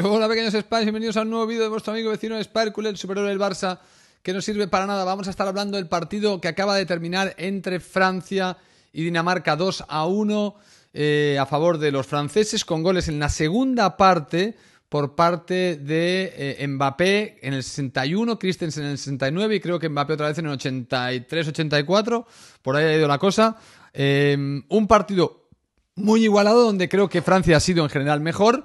Hola pequeños Spice, bienvenidos a un nuevo vídeo de vuestro amigo vecino Sparkle, el superhéroe del Barça, que no sirve para nada. Vamos a estar hablando del partido que acaba de terminar entre Francia y Dinamarca 2 a 1 eh, a favor de los franceses con goles en la segunda parte por parte de eh, Mbappé en el 61, Christensen en el 69 y creo que Mbappé otra vez en el 83-84, por ahí ha ido la cosa. Eh, un partido muy igualado donde creo que Francia ha sido en general mejor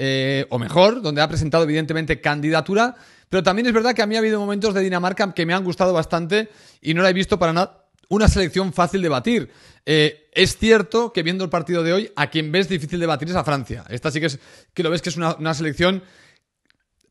eh, o mejor, donde ha presentado evidentemente candidatura, pero también es verdad que a mí ha habido momentos de Dinamarca que me han gustado bastante y no la he visto para nada una selección fácil de batir. Eh, es cierto que viendo el partido de hoy, a quien ves difícil de batir es a Francia. Esta sí que, que lo ves que es una, selección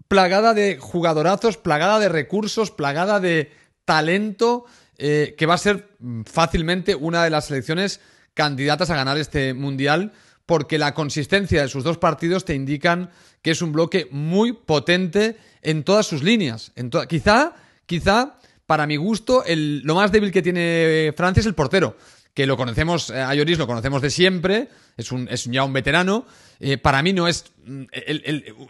plagada de jugadorazos, plagada de recursos, plagada de talento, eh, que va a ser mm, fácilmente una de las selecciones candidatas a ganar este mundial porque la consistencia de sus dos partidos te indican que es un bloque muy potente en todas sus líneas. quizá, quizá, para mi gusto, lo más débil que tiene Francia es el portero, que lo conocemos, eh, lo conocemos de siempre, es, un, ya un veterano. Eh, para mí no es mm,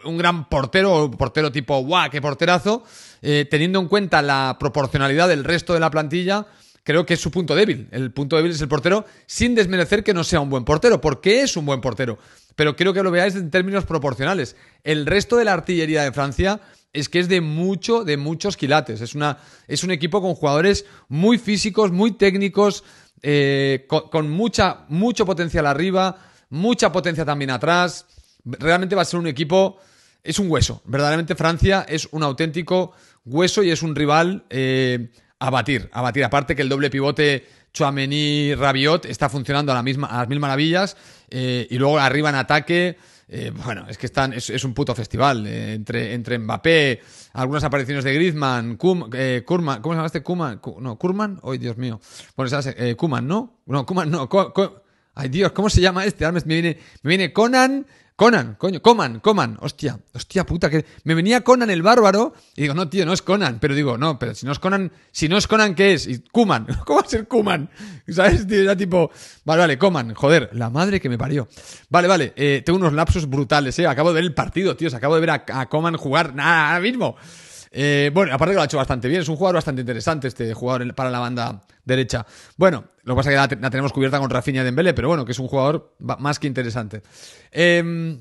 un gran portero, o portero tipo, guau, qué porterazo, eh, teniendo en cuenta la proporcionalidad del resto de la plantilla creo que es su punto débil. El punto débil es el portero, sin desmerecer que no sea un buen portero, porque es un buen portero. Pero creo que lo veáis en términos proporcionales. El resto de la artillería de Francia es que es de mucho, de muchos quilates. Es, una, es un equipo con jugadores muy físicos, muy técnicos, eh, con, mucha, mucho potencial arriba, mucha potencia también atrás. Realmente va a ser un equipo, es un hueso. Verdaderamente Francia es un auténtico hueso y es un rival. Eh, a batir, a batir. Aparte que el doble pivote Chouameni-Rabiot está funcionando a, la misma, a las mil maravillas eh, y luego arriba en ataque... Eh, bueno, es que están, es, un puto festival. Eh, entre, entre Mbappé, algunas apariciones de Griezmann, Kurman, ¿cómo se este? Kuman, no, Kurman, hoy Dios mío. Bueno, Kuman, ¿no? No, Kuman, no. ay Dios, ¿cómo se llama este? me viene, me viene Conan, Conan, coño, Coman, Coman, hostia, hostia puta, que me venía Conan el bárbaro y digo, no, tío, no es Conan, pero digo, no, pero si no es Conan, si no es Conan, ¿qué es? Y Kuman, ¿cómo va a ser Kuman? ¿Sabes? Tío, tipo, vale, vale, Coman, joder, la madre que me parió. Vale, vale, eh, tengo unos lapsos brutales, eh, acabo de ver el partido, tío, acabo de ver a, a Coman jugar nada, ahora mismo. Eh, bueno, aparte que lo ha hecho bastante bien, es un jugador bastante interesante este jugador para la banda derecha. Bueno, lo que pasa es que la, tenemos cubierta con Rafinha Dembélé, pero bueno, que es un jugador más que interesante. Em,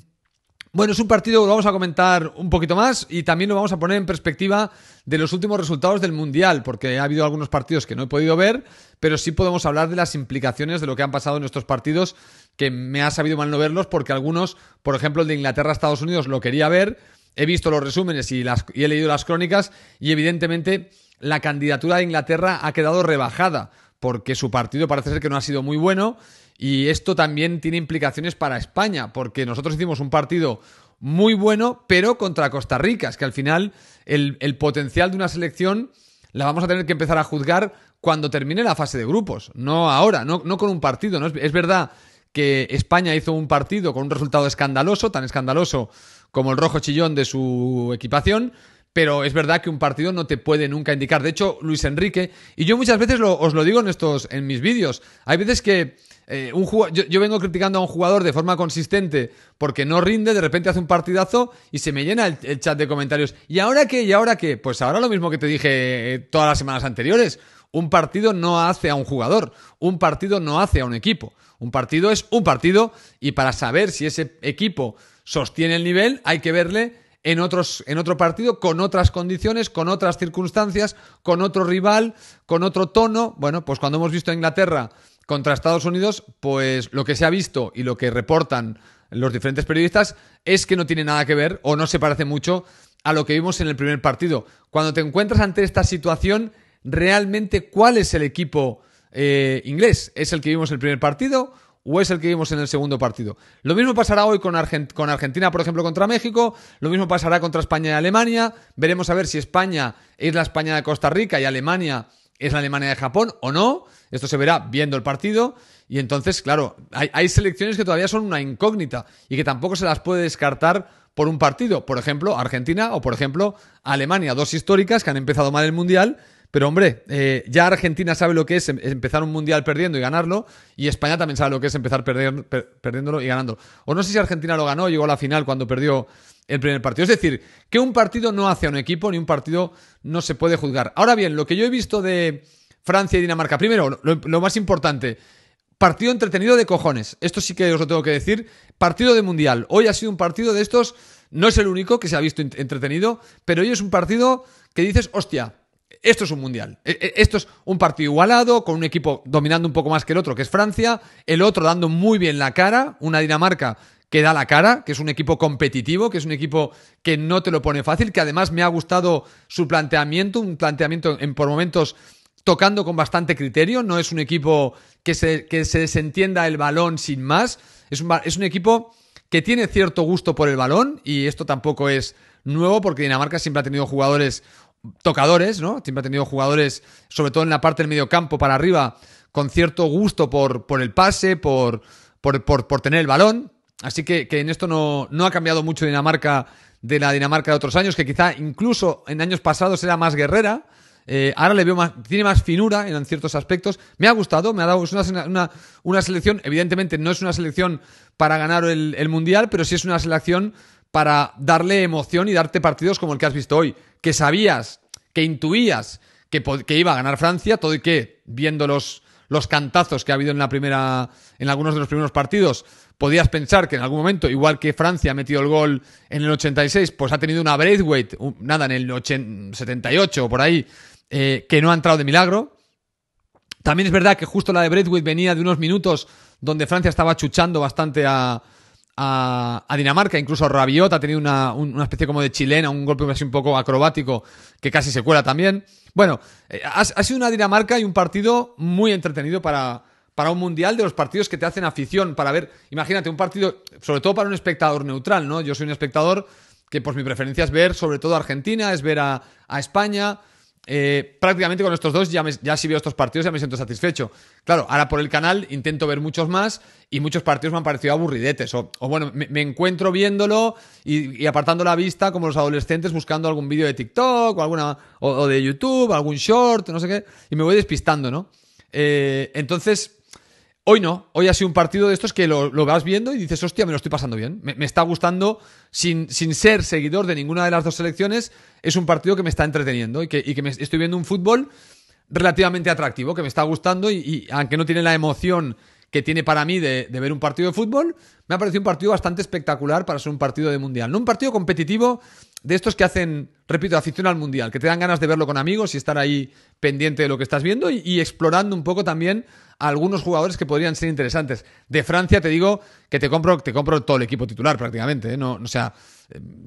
bueno, es un partido que vamos a comentar un poquito más y también lo vamos a poner en perspectiva de los últimos resultados del Mundial, porque ha habido algunos partidos que no he podido ver, pero sí podemos hablar de las implicaciones de lo que han pasado en estos partidos, que me ha sabido mal no verlos, porque algunos, por ejemplo, el de Inglaterra-Estados Unidos lo quería ver, he visto los resúmenes y, las, he leído las crónicas y evidentemente la candidatura de Inglaterra ha quedado rebajada porque su partido parece ser que no ha sido muy bueno y esto también tiene implicaciones para España porque nosotros hicimos un partido muy bueno pero contra Costa Rica, es que al final el, potencial de una selección la vamos a tener que empezar a juzgar cuando termine la fase de grupos, no ahora, no, con un partido, es verdad que España hizo un partido con un resultado escandaloso, tan escandaloso como el rojo chillón de su equipación, pero es verdad que un partido no te puede nunca indicar. De hecho, Luis Enrique, y yo muchas veces os lo digo en, estos, en mis vídeos, hay veces que eh, un yo, vengo criticando a un jugador de forma consistente porque no rinde, de repente hace un partidazo y se me llena el, chat de comentarios. ¿Y ahora qué? ¿Y ahora qué? Pues ahora lo mismo que te dije eh, todas las semanas anteriores. Un partido no hace a un jugador, un partido no hace a un equipo. Un partido es un partido y para saber si ese equipo sostiene el nivel, hay que verle en, otros, en otro partido, con otras condiciones, con otras circunstancias, con otro rival, con otro tono. Bueno, pues cuando hemos visto a Inglaterra contra Estados Unidos, pues lo que se ha visto y lo que reportan los diferentes periodistas es que no tiene nada que ver o no se parece mucho a lo que vimos en el primer partido. Cuando te encuentras ante esta situación, realmente cuál es el equipo eh, inglés. ¿Es el que vimos en el primer partido o es el que vimos en el segundo partido. Lo mismo pasará hoy con, con Argentina, por ejemplo, contra México, lo mismo pasará contra España y Alemania, veremos a ver si España es la España de Costa Rica y Alemania es la Alemania de Japón o no, esto se verá viendo el partido y entonces, claro, hay, hay selecciones que todavía son una incógnita y que tampoco se las puede descartar por un partido, por ejemplo, Argentina o por ejemplo, Alemania, dos históricas que han empezado mal el Mundial pero hombre, eh, ya Argentina sabe lo que es em, empezar un mundial perdiendo y ganarlo, y España también sabe lo que es empezar perdiendo perdiéndolo y ganando. O no sé si Argentina lo ganó, llegó a la final cuando perdió el primer partido. Es decir, que un partido no hace a un equipo, ni un partido no se puede juzgar. Ahora bien, lo que yo he visto de Francia y Dinamarca, primero, lo, lo más importante, partido entretenido de cojones. Esto sí que os lo tengo que decir. Partido de mundial. Hoy ha sido un partido de estos, no es el único que se ha visto entretenido, pero hoy es un partido que dices, hostia esto es un mundial. E, e, esto es un partido igualado, con un equipo dominando un poco más que el otro, que es Francia, el otro dando muy bien la cara, una Dinamarca que da la cara, que es un equipo competitivo, que es un equipo que no te lo pone fácil, que además me ha gustado su planteamiento, un planteamiento en por momentos tocando con bastante criterio, no es un equipo que se, desentienda el balón sin más, es un equipo que tiene cierto gusto por el balón y esto tampoco es nuevo porque Dinamarca siempre ha tenido jugadores tocadores, ¿no? Siempre ha tenido jugadores, sobre todo en la parte del mediocampo para arriba, con cierto gusto por, el pase, por, por, tener el balón. Así que, que en esto no, ha cambiado mucho Dinamarca de la Dinamarca de otros años, que quizá incluso en años pasados era más guerrera. Eh, ahora le veo más, tiene más finura en ciertos aspectos. Me ha gustado, me ha dado, una, una selección, evidentemente no es una selección para ganar el Mundial, pero sí es una selección para darle emoción y darte partidos como el que has visto hoy, que sabías, que intuías que, iba a ganar Francia, todo y que, viendo los, los cantazos que ha habido en la primera en algunos de los primeros partidos, podías pensar que en algún momento, igual que Francia ha metido el gol en el 86, pues ha tenido una Braithwaite, nada, en el 78 o por ahí, eh, que no ha entrado de milagro. También es verdad que justo la de Braithwaite venía de unos minutos donde Francia estaba chuchando bastante a, a, Dinamarca. Incluso Rabiot ha tenido una, especie como de chilena, un golpe así un poco acrobático que casi se cuela también. Bueno, eh, ha, sido una Dinamarca y un partido muy entretenido para, un mundial de los partidos que te hacen afición, para ver, imagínate, un partido, sobre todo para un espectador neutral, ¿no? Yo soy un espectador que pues mi preferencia es ver sobre todo a Argentina, es ver a España, eh, prácticamente con estos dos ya, ya si veo estos partidos ya me siento satisfecho. Claro, ahora por el canal intento ver muchos más y muchos partidos me han parecido aburridetes. O, bueno, me, encuentro viéndolo y, apartando la vista como los adolescentes buscando algún vídeo de TikTok o, alguna, o, de YouTube, algún short, no sé qué, y me voy despistando, ¿no? Eh, entonces, Hoy no, hoy ha sido un partido de estos que lo, vas viendo y dices, hostia, me lo estoy pasando bien. Me, está gustando, sin, sin, ser seguidor de ninguna de las dos selecciones, es un partido que me está entreteniendo y que, me estoy viendo un fútbol relativamente atractivo, que me está gustando y, aunque no tiene la emoción que tiene para mí de, de, ver un partido de fútbol, me ha parecido un partido bastante espectacular para ser un partido de mundial. No un partido competitivo de estos que hacen, repito, afición al mundial, que te dan ganas de verlo con amigos y estar ahí pendiente de lo que estás viendo y, explorando un poco también a algunos jugadores que podrían ser interesantes. De Francia te digo que te compro, te compro todo el equipo titular prácticamente, ¿eh? no, sea, em,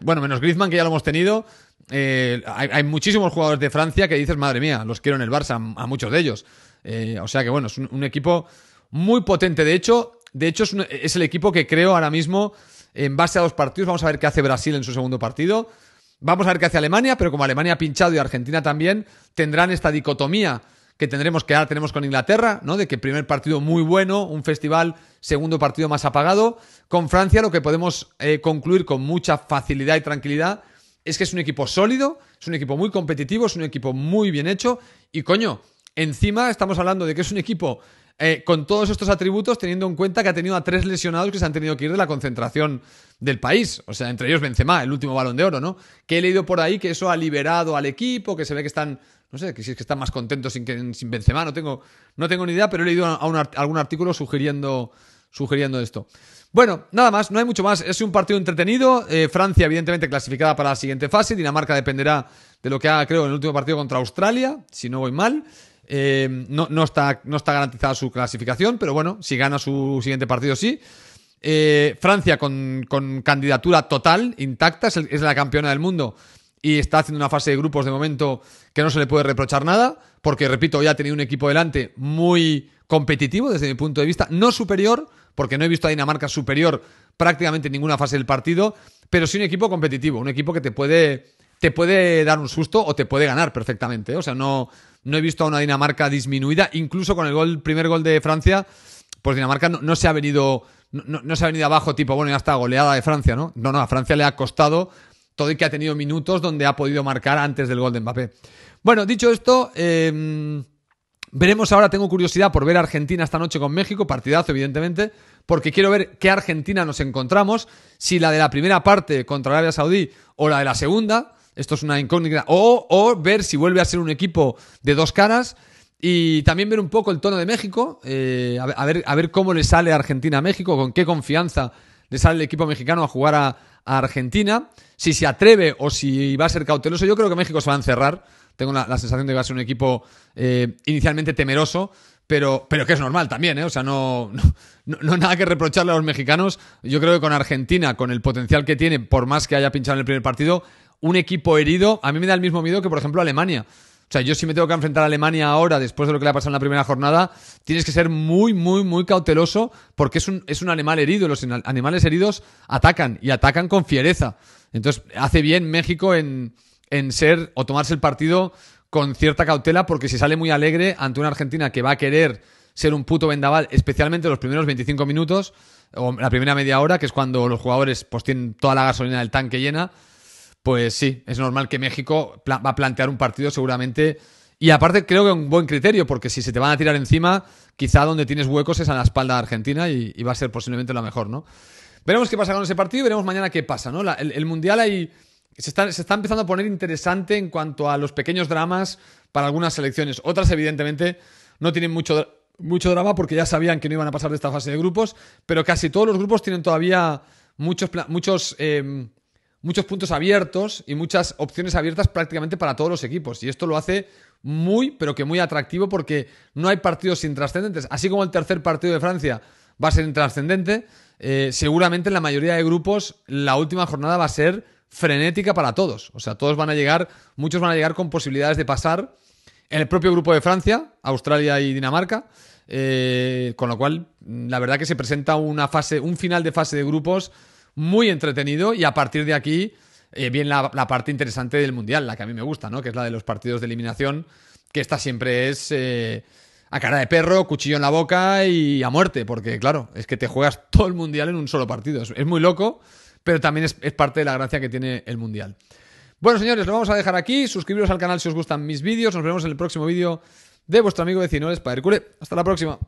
bueno, menos Griezmann que ya lo hemos tenido. Eh, hay, muchísimos jugadores de Francia que dices, madre mía, los quiero en el Barça, a muchos de ellos. Eh, o sea que bueno, es un, equipo muy potente. De hecho, de hecho es el equipo que creo ahora mismo en base a dos partidos. Vamos a ver qué hace Brasil en su segundo partido. Vamos a ver qué hace Alemania, pero como Alemania ha pinchado y Argentina también, tendrán esta dicotomía que tendremos que ahora tenemos con Inglaterra, ¿no? De que primer partido muy bueno, un festival, segundo partido más apagado. Con Francia lo que podemos eh, concluir con mucha facilidad y tranquilidad es que es un equipo sólido, es un equipo muy competitivo, es un equipo muy bien hecho y coño, encima estamos hablando de que es un equipo eh, con todos estos atributos, teniendo en cuenta que ha tenido a tres lesionados que se han tenido que ir de la concentración del país. O sea, entre ellos Benzema, el último balón de oro, ¿no? Que he leído por ahí que eso ha liberado al equipo, que se ve que están no sé, que si es que están más contentos sin, que, Benzema, no tengo, no tengo ni idea, pero he leído a algún artículo sugiriendo, sugiriendo esto. Bueno, nada más, no hay mucho más. Es un partido entretenido. Eh, Francia, evidentemente, clasificada para la siguiente fase. Dinamarca dependerá de lo que haga, creo, en el último partido contra Australia, si no voy mal. Eh, no, está, garantizada su clasificación, pero bueno, si gana su siguiente partido, sí. Eh, Francia con, candidatura total, intacta, es, la campeona del mundo y está haciendo una fase de grupos de momento que no se le puede reprochar nada, porque repito, ya ha tenido un equipo delante muy competitivo desde mi punto de vista, no superior, porque no he visto a Dinamarca superior prácticamente en ninguna fase del partido, pero sí un equipo competitivo, un equipo que te puede te puede dar un susto o te puede ganar perfectamente. ¿eh? O sea, no, no he visto a una Dinamarca disminuida. Incluso con el, gol, primer gol de Francia, pues Dinamarca no, se ha venido. No, se ha venido abajo, tipo, bueno, ya está goleada de Francia, ¿no? No, no, a Francia le ha costado todo y que ha tenido minutos donde ha podido marcar antes del gol de Mbappé. Bueno, dicho esto, em, veremos ahora, tengo curiosidad por ver a Argentina esta noche con México, partidazo evidentemente, porque quiero ver qué Argentina nos encontramos, si la de la primera parte contra Arabia Saudí o la de la segunda, esto es una incógnita. O, ver si vuelve a ser un equipo de dos caras. Y también ver un poco el tono de México, eh, a, ver, cómo le sale a Argentina a México, con qué confianza le sale el equipo mexicano a jugar a, Argentina, si se atreve o si va a ser cauteloso. Yo creo que México se va a encerrar. Tengo la, sensación de que va a ser un equipo eh, inicialmente temeroso, pero, pero que es normal también, ¿eh? O sea, no, no, nada que reprocharle a los mexicanos. Yo creo que con Argentina, con el potencial que tiene, por más que haya pinchado en el primer partido, un equipo herido, a mí me da el mismo miedo que, por ejemplo, Alemania. O sea, yo si me tengo que enfrentar a Alemania ahora, después de lo que le ha pasado en la primera jornada, tienes que ser muy, muy, muy cauteloso porque es un, es un animal herido. Los animales heridos atacan y atacan con fiereza. Entonces, hace bien México en, en ser o tomarse el partido con cierta cautela porque si sale muy alegre ante una Argentina que va a querer ser un puto vendaval, especialmente los primeros 25 minutos o la primera media hora, que es cuando los jugadores pues tienen toda la gasolina del tanque llena, pues sí, es normal que México va a plantear un partido seguramente. Y aparte creo que es un buen criterio, porque si se te van a tirar encima, quizá donde tienes huecos es a la espalda de Argentina y, va a ser posiblemente la mejor, ¿no? Veremos qué pasa con ese partido y veremos mañana qué pasa, ¿no? el, Mundial ahí se está, empezando a poner interesante en cuanto a los pequeños dramas para algunas selecciones. Otras, evidentemente, no tienen mucho, mucho drama porque ya sabían que no iban a pasar de esta fase de grupos, pero casi todos los grupos tienen todavía muchos, muchos em, muchos puntos abiertos y muchas opciones abiertas prácticamente para todos los equipos. Y esto lo hace muy, pero que muy atractivo porque no hay partidos intrascendentes. Así como el tercer partido de Francia va a ser intrascendente, eh, seguramente en la mayoría de grupos la última jornada va a ser frenética para todos. O sea, todos van a llegar, muchos van a llegar con posibilidades de pasar en el propio grupo de Francia, Australia y Dinamarca. Eh, con lo cual, la verdad que se presenta una fase, un final de fase de grupos muy entretenido y a partir de aquí eh, viene la, parte interesante del Mundial, la que a mí me gusta, ¿no? Que es la de los partidos de eliminación, que esta siempre es eh, a cara de perro, cuchillo en la boca y a muerte, porque claro, es que te juegas todo el Mundial en un solo partido. Es, muy loco, pero también es, parte de la gracia que tiene el Mundial. Bueno, señores, lo vamos a dejar aquí. Suscribiros al canal si os gustan mis vídeos. Nos vemos en el próximo vídeo de vuestro amigo vecino para Hércules. Hasta la próxima.